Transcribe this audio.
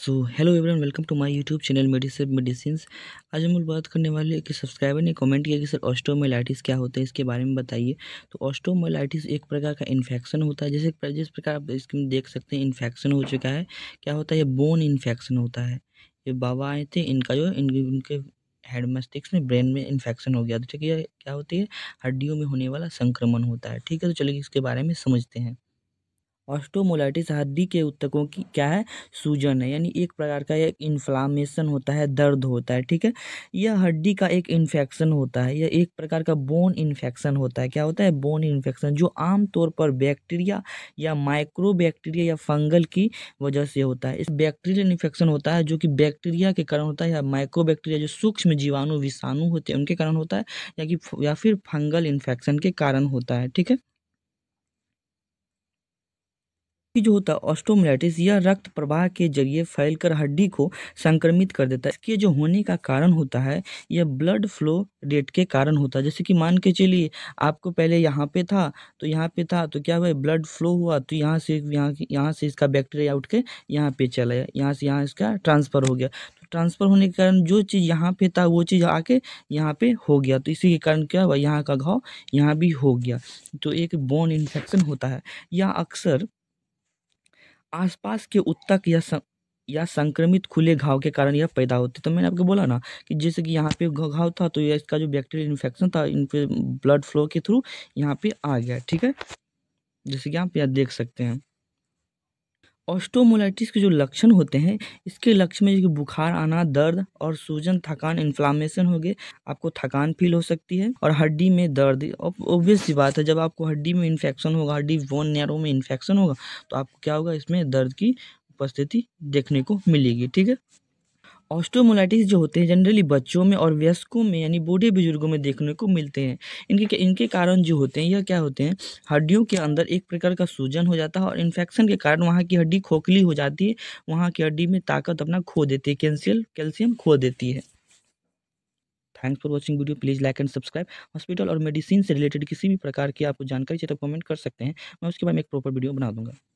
so hello everyone welcome to my YouTube channel medicine medicine आज हम लोग बात करने वाले कि सब्सक्राइबर ने कमेंट किया कि सर ऑस्टोमेलाइटिस क्या होता है इसके बारे में बताइए तो ऑस्टोमेलाइटिस एक प्रकार का इन्फेक्शन होता है जैसे जिस प्रकार आप इसमें देख सकते हैं इन्फेक्शन हो चुका है क्या होता है ये बोन इन्फेक्शन होता है ये बाबा आए थे इनका जो इन, इनके हेड मस्तिष्क में ब्रेन में इन्फेक्शन हो गया तो ठीक है क्या होती है हड्डियों में होने वाला संक्रमण होता है ठीक है तो चलिए इसके बारे में समझते हैं ऑस्टोमोलाइटिस हड्डी के उत्तकों की क्या है सूजन है यानी एक प्रकार का यह इन्फ्लामेशन होता है दर्द होता है ठीक है यह हड्डी का एक इन्फेक्शन होता है यह एक प्रकार का बोन इन्फेक्शन होता है क्या होता है बोन इन्फेक्शन जो आमतौर पर बैक्टीरिया या माइक्रो बैक्टीरिया या फंगल की वजह से होता है इस बैक्टीरियल इन्फेक्शन होता है जो कि बैक्टीरिया के कारण होता है या माइक्रो बैक्टीरिया जो सूक्ष्म जीवाणु विषाणु होते हैं उनके कारण होता है या कि या फिर फंगल इन्फेक्शन के कारण होता है ठीक है जो होता है ऑस्टोमलाइटिस यह रक्त प्रवाह के जरिए फैलकर हड्डी को संक्रमित कर देता है इसके जो होने का कारण होता है यह ब्लड फ्लो रेट के कारण होता है जैसे कि मान के चलिए आपको पहले यहाँ पे था तो यहाँ पे था तो क्या हुआ ब्लड फ्लो हुआ तो यहाँ से यहाँ यहाँ से इसका बैक्टीरिया उठ के यहाँ पे चला गया यहाँ से यहाँ इसका ट्रांसफ़र हो गया तो ट्रांसफ़र होने के कारण जो चीज़ यहाँ पे था वो चीज़ आके यहाँ पे हो गया तो इसी के कारण क्या हुआ यहाँ का घाव यहाँ भी हो गया तो एक बोन इन्फेक्शन होता है यह अक्सर आसपास के उत्तक या या संक्रमित खुले घाव के कारण यह पैदा होती तो मैंने आपको बोला ना कि जैसे कि यहाँ पे घाव था तो यह इसका जो बैक्टीरियल इन्फेक्शन था इन ब्लड फ्लो के थ्रू यहाँ पे आ गया ठीक है जैसे कि आप यहाँ देख सकते हैं ऑस्टोमोलाइटिस के जो लक्षण होते हैं इसके लक्षण में जो बुखार आना दर्द और सूजन थकान इन्फ्लामेशन हो गए आपको थकान फील हो सकती है और हड्डी में दर्द ऑब्वियस सी बात है जब आपको हड्डी में इन्फेक्शन होगा हड्डी बोन नैरो में इन्फेक्शन होगा तो आपको क्या होगा इसमें दर्द की उपस्थिति देखने को मिलेगी ठीक है ऑस्टोमोलाइटिस जो होते हैं जनरली बच्चों में और वयस्कों में यानी बूढ़े बुजुर्गों में देखने को मिलते हैं इनके इनके कारण जो होते हैं यह क्या होते हैं हड्डियों के अंदर एक प्रकार का सूजन हो जाता है और इन्फेक्शन के कारण वहाँ की हड्डी खोखली हो जाती है वहाँ की हड्डी में ताकत अपना खो देती है कैंसियल कैल्शियम खो देती है thanks for watching video please like and subscribe hospital और मेडिसिन से रिलेटेड किसी भी प्रकार की आपको जानकारी चाहिए तो कमेंट कर सकते हैं मैं उसके बारे में एक प्रॉपर वीडियो बना दूंगा